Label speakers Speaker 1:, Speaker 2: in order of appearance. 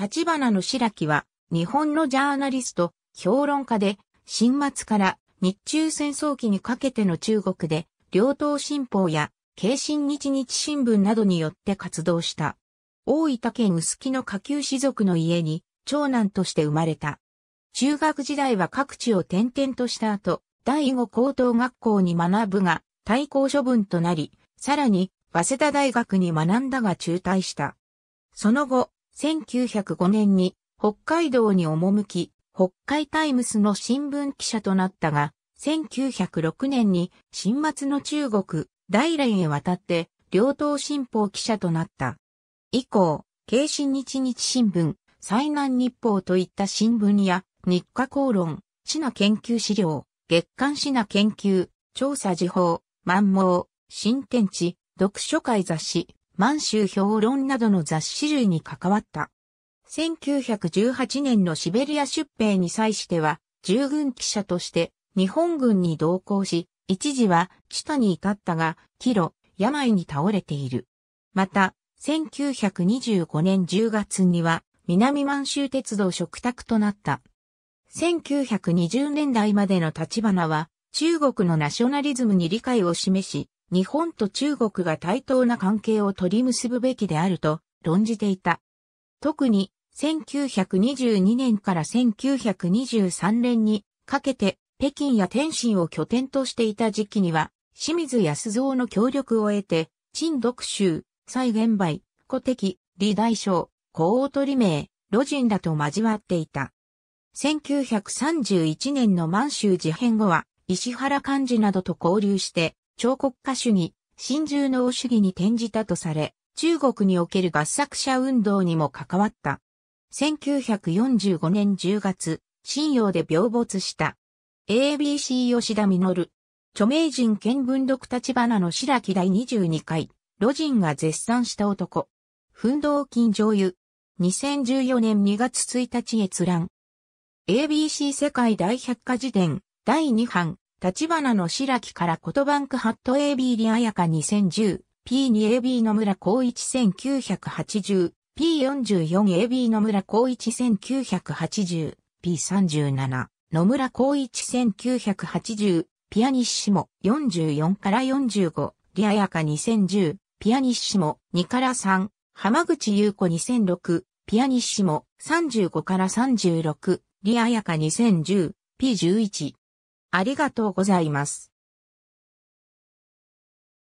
Speaker 1: 立花の白木は、日本のジャーナリスト、評論家で、新末から日中戦争期にかけての中国で、両党新報や、京新日日新聞などによって活動した。大分県臼杵の下級士族の家に、長男として生まれた。中学時代は各地を転々とした後、第五高等学校に学ぶが、対抗処分となり、さらに、早稲田大学に学んだが中退した。その後、1905年に北海道に赴き、北海タイムスの新聞記者となったが、1906年に新末の中国、大連へ渡って、両党新報記者となった。以降、京新日日新聞、災難日報といった新聞や、日課公論、シナ研究資料、月刊シナ研究、調査時報、満網、新天地、読書会雑誌、満州評論などの雑誌類に関わった。1918年のシベリア出兵に際しては、従軍記者として日本軍に同行し、一時は北に至ったが、帰路、病に倒れている。また、1925年10月には、南満州鉄道食卓となった。1920年代までの立花は、中国のナショナリズムに理解を示し、日本と中国が対等な関係を取り結ぶべきであると論じていた。特に1922年から1923年にかけて北京や天津を拠点としていた時期には清水康造の協力を得て、陳独州、蔡元梅、古敵、李大将、高王取名、路人らと交わっていた。1931年の満州事変後は石原幹事などと交流して彫刻家主義、真珠脳主義に転じたとされ、中国における合作者運動にも関わった。1945年10月、信用で病没した。ABC 吉田実。著名人見聞読立花の白木第22回、路人が絶賛した男。奮闘金上油。2014年2月1日閲覧。ABC 世界大百科事典、第2版、立花の白木からことバンクハット AB リアヤカ 2010P2AB 野村高一 1980P44AB 野村高一 1980P37 野村高一1980ピアニッシモ44から45リアヤカ2010ピアニッシモ2から3浜口優子2006ピアニッシモ35から36リアヤカ2010 P11 ありがとうございます。